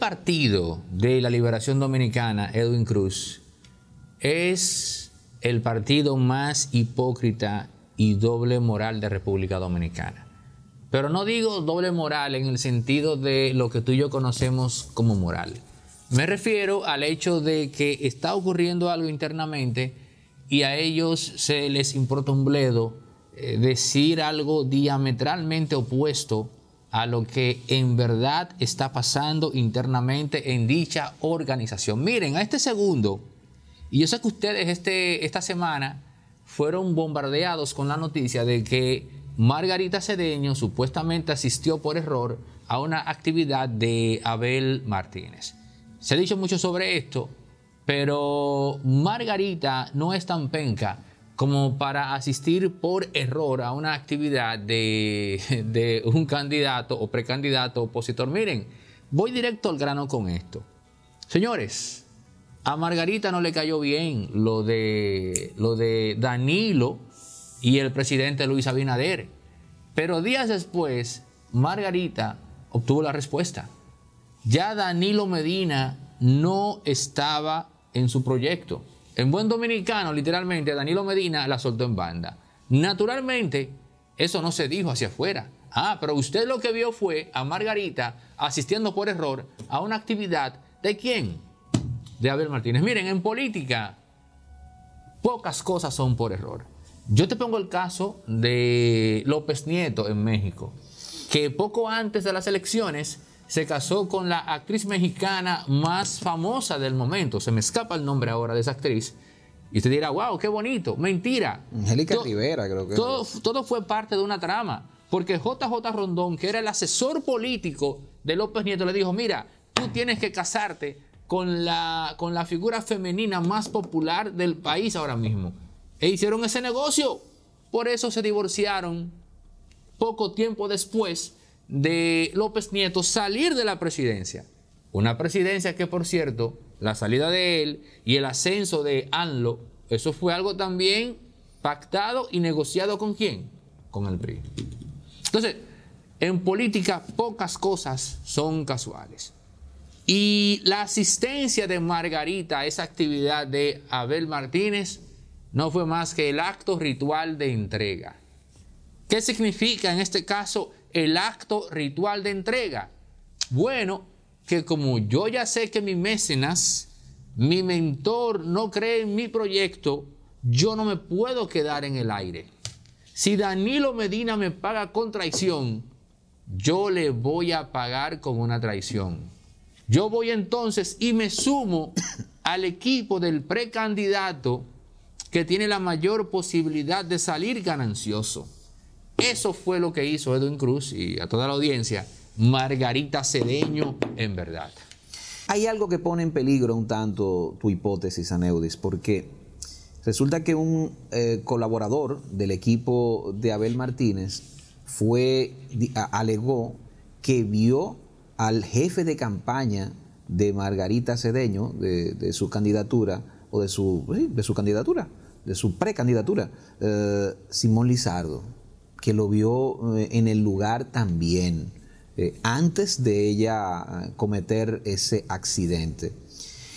partido de la Liberación Dominicana, Edwin Cruz, es el partido más hipócrita y doble moral de República Dominicana. Pero no digo doble moral en el sentido de lo que tú y yo conocemos como moral. Me refiero al hecho de que está ocurriendo algo internamente y a ellos se les importa un bledo eh, decir algo diametralmente opuesto a lo que en verdad está pasando internamente en dicha organización. Miren, a este segundo, y yo sé que ustedes este, esta semana fueron bombardeados con la noticia de que Margarita Cedeño supuestamente asistió por error a una actividad de Abel Martínez. Se ha dicho mucho sobre esto, pero Margarita no es tan penca como para asistir por error a una actividad de, un candidato o precandidato opositor. Miren, voy directo al grano con esto. Señores, a Margarita no le cayó bien lo de, lo de Danilo y el presidente Luis Abinader. Pero días después, Margarita obtuvo la respuesta. Ya Danilo Medina no estaba en su proyecto. En buen dominicano, literalmente, Danilo Medina la soltó en banda. Naturalmente, eso no se dijo hacia afuera. Ah, pero usted lo que vio fue a Margarita asistiendo por error a una actividad de quién? De Abel Martínez. Miren, en política, pocas cosas son por error. Yo te pongo el caso de López Nieto en México, que poco antes de las elecciones se casó con la actriz mexicana más famosa del momento. Se me escapa el nombre ahora de esa actriz. Y usted dirá, wow, qué bonito. Mentira. Angélica Rivera, creo que. Todo, todo fue parte de una trama. Porque JJ Rondón, que era el asesor político de López Nieto, le dijo, mira, tú tienes que casarte con la, con la figura femenina más popular del país ahora mismo. E hicieron ese negocio. Por eso se divorciaron poco tiempo después de López Nieto salir de la presidencia. Una presidencia que, por cierto, la salida de él y el ascenso de ANLO, eso fue algo también pactado y negociado con quién? Con el PRI. Entonces, en política pocas cosas son casuales. Y la asistencia de Margarita a esa actividad de Abel Martínez no fue más que el acto ritual de entrega. ¿Qué significa en este caso el acto ritual de entrega? Bueno, que como yo ya sé que mi mecenas, mi mentor no cree en mi proyecto, yo no me puedo quedar en el aire. Si Danilo Medina me paga con traición, yo le voy a pagar con una traición. Yo voy entonces y me sumo al equipo del precandidato que tiene la mayor posibilidad de salir ganancioso. Eso fue lo que hizo Edwin Cruz y a toda la audiencia, Margarita Cedeño, en verdad. Hay algo que pone en peligro un tanto tu hipótesis, Aneudis, porque resulta que un eh, colaborador del equipo de Abel Martínez fue, alegó que vio al jefe de campaña de Margarita Cedeño, de, su candidatura, o de su, de su candidatura, de su precandidatura, eh, Simón Lizardo que lo vio eh, en el lugar también, eh, antes de ella eh, cometer ese accidente.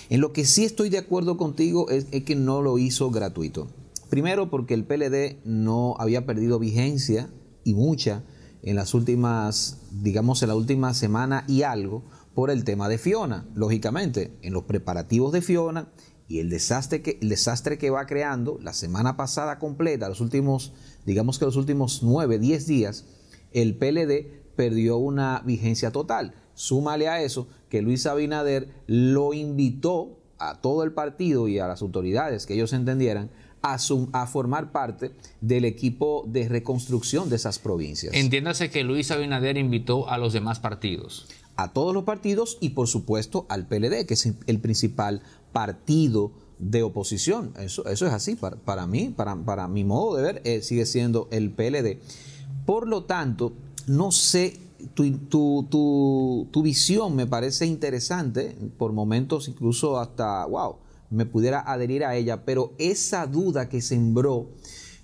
En lo que sí estoy de acuerdo contigo es, es que no lo hizo gratuito. Primero porque el PLD no había perdido vigencia y mucha en las últimas, digamos, en la última semana y algo por el tema de Fiona, lógicamente, en los preparativos de Fiona y el desastre, que, el desastre que va creando la semana pasada completa, los últimos, digamos que los últimos nueve, diez días, el PLD perdió una vigencia total. Súmale a eso que Luis Abinader lo invitó a todo el partido y a las autoridades que ellos entendieran a, a, formar parte del equipo de reconstrucción de esas provincias. Entiéndase que Luis Abinader invitó a los demás partidos. A todos los partidos y por supuesto al PLD, que es el principal partido de oposición. Eso, eso es así, para, mí, para, mi modo de ver, eh, sigue siendo el PLD. Por lo tanto, no sé, tu, tu, visión me parece interesante, por momentos incluso hasta, wow, me pudiera adherir a ella, pero esa duda que sembró,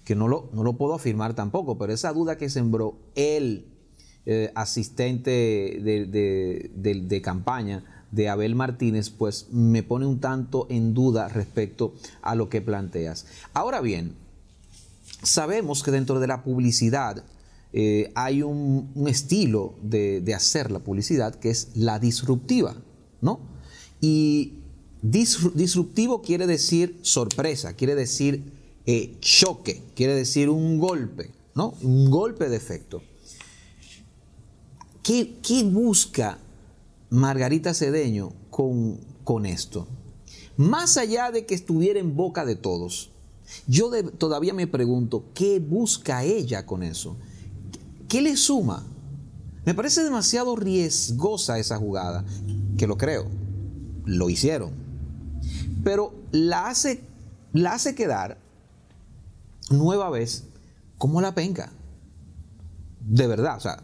que no lo, no lo puedo afirmar tampoco, pero esa duda que sembró el eh, asistente de campaña, de Abel Martínez, pues me pone un tanto en duda respecto a lo que planteas. Ahora bien, sabemos que dentro de la publicidad eh, hay un, estilo de, hacer la publicidad que es la disruptiva, ¿no? Y disruptivo quiere decir sorpresa, quiere decir eh, choque, quiere decir un golpe, ¿no? Un golpe de efecto. qué busca Margarita Cedeño con, con esto. Más allá de que estuviera en boca de todos, yo todavía me pregunto, ¿qué busca ella con eso? ¿Qué le suma? Me parece demasiado riesgosa esa jugada, que lo creo, lo hicieron. Pero la hace, la hace quedar nueva vez como la penca. De verdad, o sea,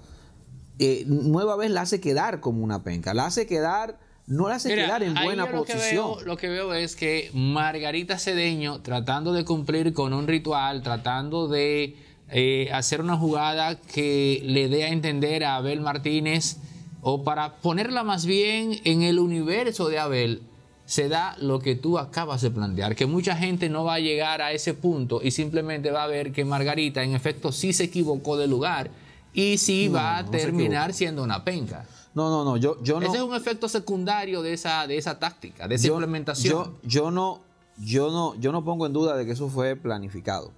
eh, nueva vez la hace quedar como una penca, la hace quedar, no la hace quedar en buena posición. lo que veo es que Margarita Cedeño, tratando de cumplir con un ritual, tratando de eh, hacer una jugada que le dé a entender a Abel Martínez, o para ponerla más bien en el universo de Abel, se da lo que tú acabas de plantear, que mucha gente no va a llegar a ese punto y simplemente va a ver que Margarita en efecto sí se equivocó de lugar y si va a terminar siendo una penca. No, no, no, Ese es un efecto secundario de esa, de esa táctica, de esa implementación. Yo, no, yo, no, yo no pongo en duda de que eso fue planificado.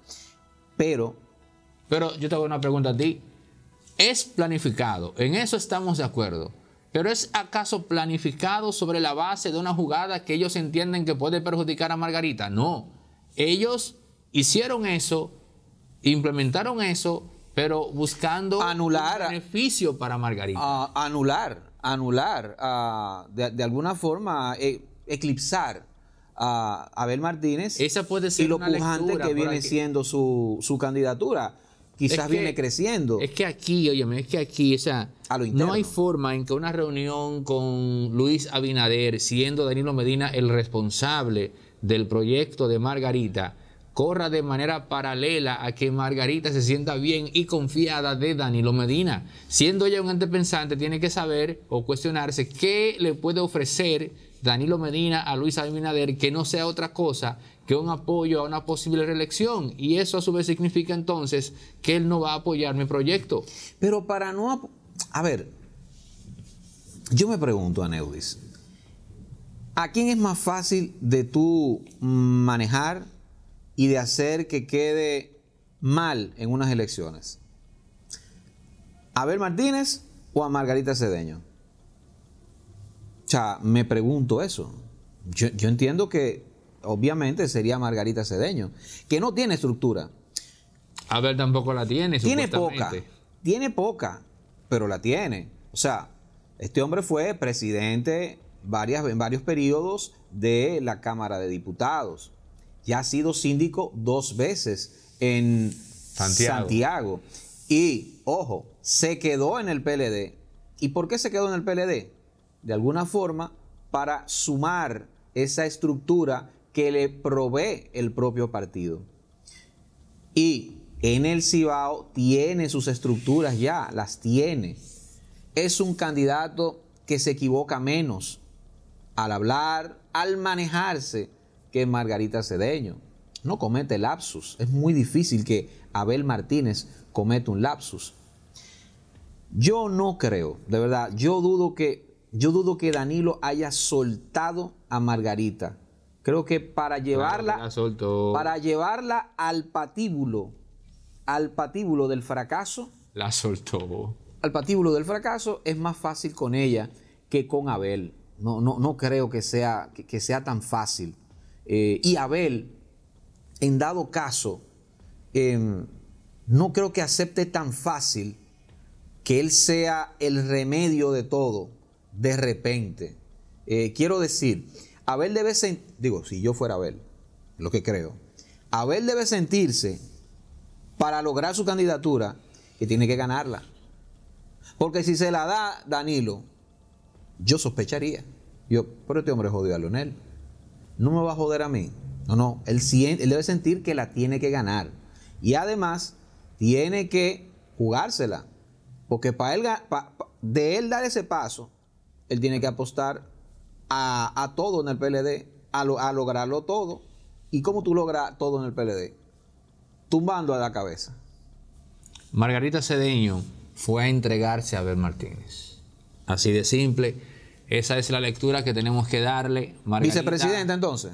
Pero. Pero yo te hago una pregunta a ti. Es planificado, en eso estamos de acuerdo. Pero ¿es acaso planificado sobre la base de una jugada que ellos entienden que puede perjudicar a Margarita? No. Ellos hicieron eso, implementaron eso pero buscando anular, un beneficio para Margarita. Ah, anular, anular, ah, de, alguna forma eh, eclipsar a Abel Martínez Esa puede ser y lo pujante que viene siendo su, su, candidatura. Quizás viene creciendo. Es que aquí, óyeme, es que aquí, esa no hay forma en que una reunión con Luis Abinader, siendo Danilo Medina el responsable del proyecto de Margarita, corra de manera paralela a que Margarita se sienta bien y confiada de Danilo Medina. Siendo ella un antepensante, tiene que saber o cuestionarse qué le puede ofrecer Danilo Medina a Luis Abinader que no sea otra cosa que un apoyo a una posible reelección. Y eso a su vez significa entonces que él no va a apoyar mi proyecto. Pero para no... A ver, yo me pregunto a Neudis, ¿a quién es más fácil de tú manejar y de hacer que quede mal en unas elecciones? Abel Martínez o a Margarita Cedeño? O sea, me pregunto eso. Yo, entiendo que obviamente sería Margarita Cedeño, que no tiene estructura. Abel tampoco la tiene. Tiene poca. Tiene poca, pero la tiene. O sea, este hombre fue presidente varias, en varios periodos de la Cámara de Diputados ya ha sido síndico dos veces en Santiago. Y, ojo, se quedó en el PLD. ¿Y por qué se quedó en el PLD? De alguna forma, para sumar esa estructura que le provee el propio partido. Y en el Cibao tiene sus estructuras ya, las tiene. Es un candidato que se equivoca menos al hablar, al manejarse que Margarita Cedeño. No comete lapsus. Es muy difícil que Abel Martínez cometa un lapsus. Yo no creo, de verdad, yo dudo que yo dudo que Danilo haya soltado a Margarita. Creo que para llevarla para llevarla al patíbulo, al patíbulo del fracaso, la soltó. Al patíbulo del fracaso es más fácil con ella que con Abel. No, no, creo que sea, que sea tan fácil. Eh, y Abel, en dado caso, em, no creo que acepte tan fácil que Él sea el remedio de todo de repente. Eh, quiero decir, Abel debe sentir, digo, si yo fuera Abel, lo que creo, Abel debe sentirse para lograr su candidatura que tiene que ganarla. Porque si se la da Danilo, yo sospecharía. Yo, pero este hombre jodió a Leonel no me va a joder a mí. No, no, él, debe sentir que la tiene que ganar. Y además, tiene que jugársela. Porque para él, de él dar ese paso, él tiene que apostar a, todo en el PLD, a, a, lograrlo todo. ¿Y cómo tú logras todo en el PLD? Tumbando a la cabeza. Margarita Cedeño fue a entregarse a Abel Martínez. Así de simple esa es la lectura que tenemos que darle. ¿Vicepresidenta entonces?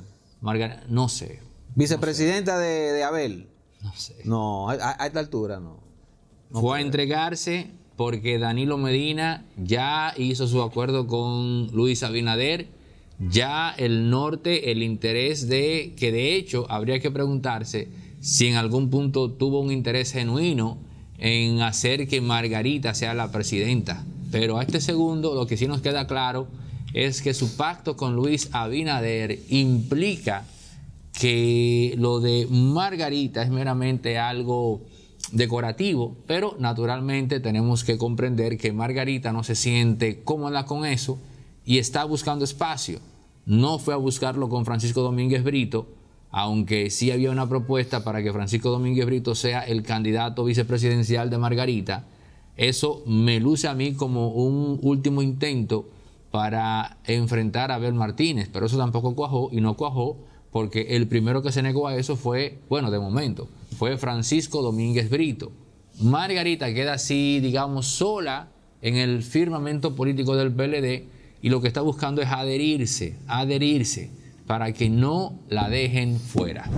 no sé. ¿Vicepresidenta De, Abel? No sé. No, a, esta altura no Fue a entregarse porque Danilo Medina ya hizo su acuerdo con Luis Abinader. Ya el norte, el interés de que de hecho habría que preguntarse si en algún punto tuvo un interés genuino en hacer que Margarita sea la presidenta pero a este segundo lo que sí nos queda claro es que su pacto con Luis Abinader implica que lo de Margarita es meramente algo decorativo, pero naturalmente tenemos que comprender que Margarita no se siente cómoda con eso y está buscando espacio. No fue a buscarlo con Francisco Domínguez Brito, aunque sí había una propuesta para que Francisco Domínguez Brito sea el candidato vicepresidencial de Margarita eso me luce a mí como un último intento para enfrentar a Abel Martínez, pero eso tampoco cuajó y no cuajó porque el primero que se negó a eso fue, bueno, de momento, fue Francisco Domínguez Brito. Margarita queda así, digamos, sola en el firmamento político del PLD y lo que está buscando es adherirse, adherirse, para que no la dejen fuera.